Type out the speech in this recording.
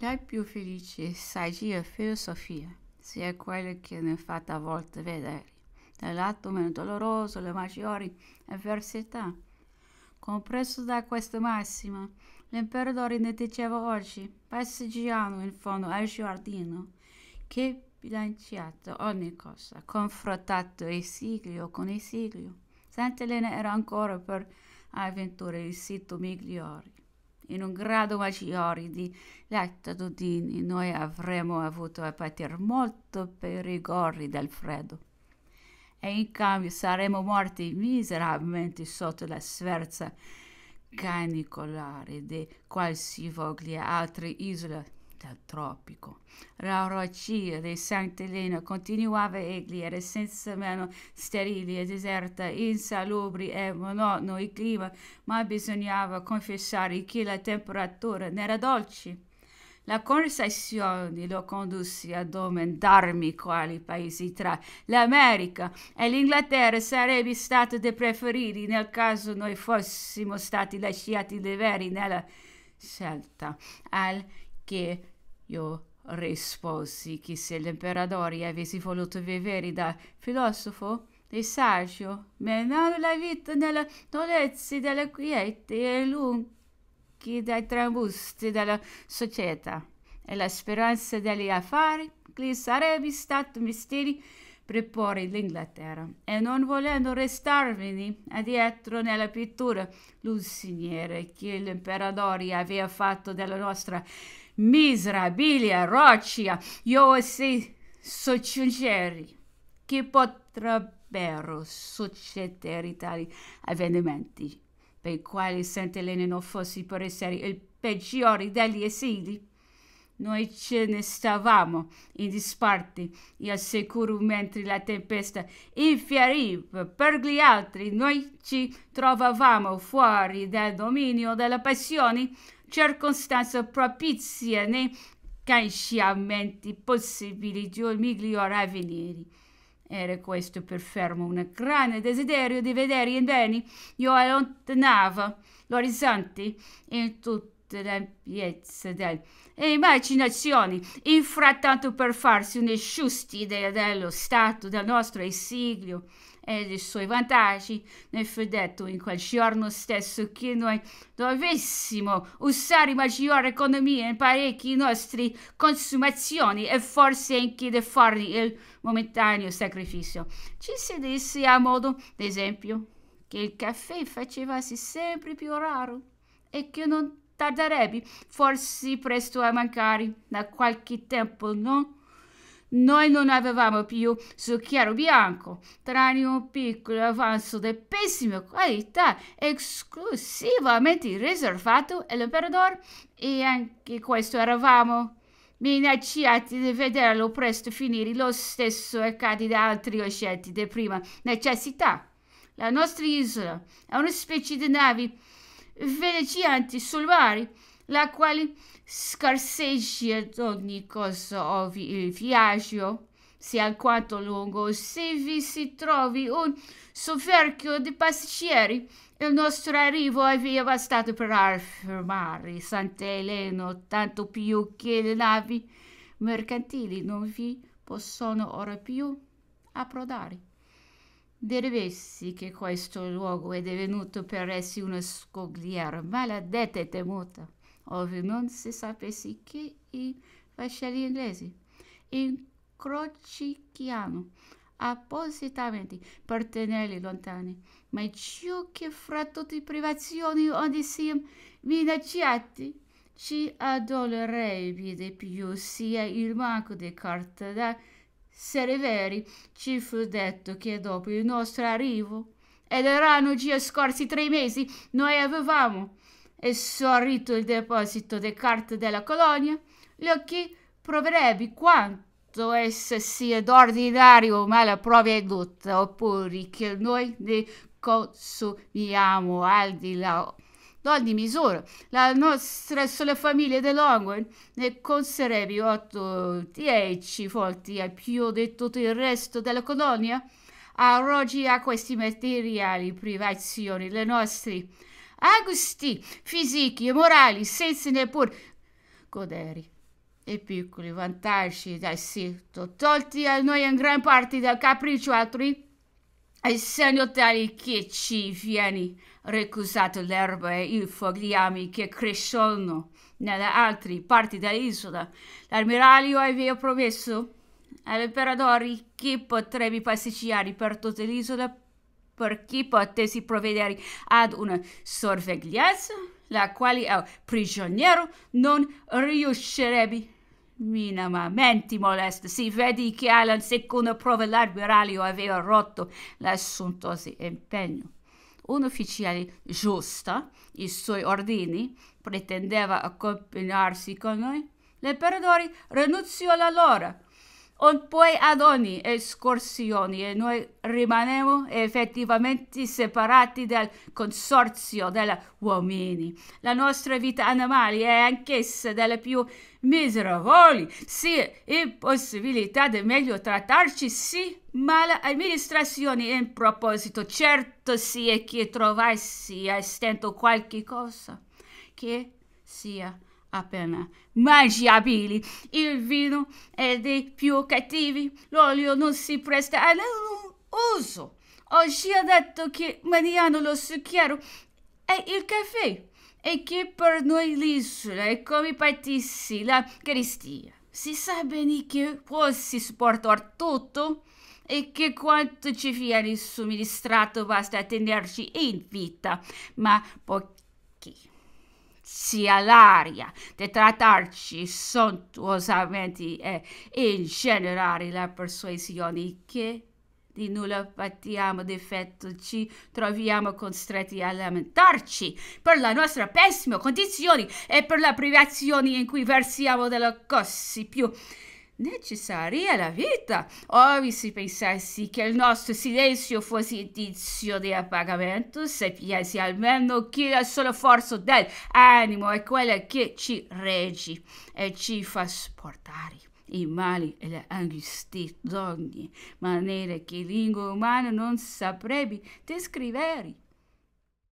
La più felice saggia filosofia sia quella che ne è fatta a volte vedere, dall'atto meno doloroso le maggiori avversità. Compreso da questa massima, l'imperatore ne diceva oggi, passeggiando in fondo al giardino, che bilanciato ogni cosa, confrontato il siglio con il siglio, Sant'Elena era ancora per avventure il sito migliore in un grado maggiore di latitudine noi avremmo avuto a patire molto per i rigori del freddo. E in cambio saremmo morti miserabilmente sotto la sferza canicolare di qualsivoglia altra isola dal tropico. La roccia di Sant'Elena continuava egli era senza meno sterile, deserta, insalubri e monotono il clima, ma bisognava confessare che la temperatura non era dolce. La conversazione lo condusse a domandarmi quali paesi tra l'America e l'Inghilterra sarebbe stato da preferire nel caso noi fossimo stati lasciati liberi nella scelta al che io risposi che se l'imperatore avesse voluto vivere da filosofo e saggio, menando la vita nella dolezza della quiete e lunghi dai trambusti della società e la speranza degli affari gli sarebbe stato misteri preporre l'Inghilterra e non volendo restarmene addietro nella pittura lusiniera che l'imperatore aveva fatto della nostra mizerabilia roccia, io si socceri che potrebbero succedere tali avvenimenti, per i quali Sant'Elena fosse per essere il peggiore degli esili. Noi ce ne stavamo in disparte e al sicuro mentre la tempesta infioriva per gli altri, noi ci trovavamo fuori dal dominio delle passioni circostanza propizia né cangiamenti possibili di un miglior avvenire. Era questo per fermo un grande desiderio di vedere in bene. Io allontanavo l'orizzonte in tutto tempiezze del, e immaginazioni, infrattanto per farsi una giusta idea dello stato del nostro esilio e dei suoi vantaggi, ne fu detto in quel giorno stesso che noi dovessimo usare maggiore economia in parecchie nostre consumazioni e forse anche di farne il momentaneo sacrificio. Ci si disse a modo, ad esempio, che il caffè facevasi sempre più raro e che non tarderebbe, forse presto a mancare da qualche tempo, no? Noi non avevamo più su chiaro bianco, tranne un piccolo avanzo di pessima qualità, esclusivamente riservato all'imperatore, e anche questo eravamo minacciati di vederlo presto finire lo stesso accade da altri oggetti di prima necessità. La nostra isola è una specie di nave sul mare, la quale scarseggia ad ogni cosa ovi il eh, viaggio. sia alquanto lungo, se vi si trovi un soverchio di passeggeri, il nostro arrivo aveva bastato per affermare Sant'Eleno, tanto più che le navi mercantili non vi possono ora più approdare. Dervessi che questo luogo è divenuto per essi una scogliera maledetta e temuta, ove non si sapesse che i vascelli inglesi incrocicchiano appositamente per tenerli lontani, ma ciò che fra tutte le privazioni onde siamo minacciati ci addolorerebbe di più sia il manco di carta da Seri veri, ci fu detto che dopo il nostro arrivo, ed erano già scorsi tre mesi, noi avevamo esaurito il deposito delle carte della colonia, lo occhi proverebbe quanto essa sia d'ordinario ma la è tutta, oppure che noi ne consumiamo al di là Dol di misura, la nostra sola famiglia dell'Ongwen ne conservi 8-10 volte a più di tutto il resto della colonia. Arrogi a questi materiali privazioni le nostre agusti fisici e morali senza neppur goderi e piccoli vantaggi da sito tolti a noi in gran parte dal capriccio altrui essendo tali che ci viene recusato l'erba e i fogliami che crescono nelle altre parti dell'isola, l'ammiraglio aveva promesso all'imperatore che potrebbe passeggiare per tutta l'isola perché potessi provvedere ad una sorveglianza, la quale il prigioniero non riuscirebbe Minimamente molesto, si vede che alla seconda prova l'alberaglio aveva rotto l'assuntoso impegno. Un ufficiale giusto, i suoi ordini, pretendeva accompagnarsi con noi. L'imperatore rinunziò alla loro o poi ad ogni escursione noi rimaniamo effettivamente separati dal consorzio degli uomini. La nostra vita animale è anch'essa delle più miserevoli, sì, impossibilità di meglio trattarci, sì, ma l'amministrazione in proposito certo sì è che trovassi a stento qualche cosa che sia appena magi abili. Il vino è dei più cattivi, l'olio non si presta a nessun uso. Oggi ha detto che maniano lo zucchero e il caffè e che per noi l'isola è come patissi la carestia. Si sa bene che può si supportare tutto e che quanto ci viene somministrato basta tenerci in vita, ma pochi sia l'aria di trattarci sontuosamente eh, e in generale la persuasione che di nulla pattiamo difetto, ci troviamo costretti a lamentarci per la nostra pessima condizione e per la privazione in cui versiamo delle cose più necessari alla vita. Ove si pensassi che il nostro silenzio fosse indizio di appagamento, sappiasi almeno che la sola forza dell'animo è quella che ci regge e ci fa sportare i mali e le angustie d'ogni maniera che lingua umana non saprebbe descrivere.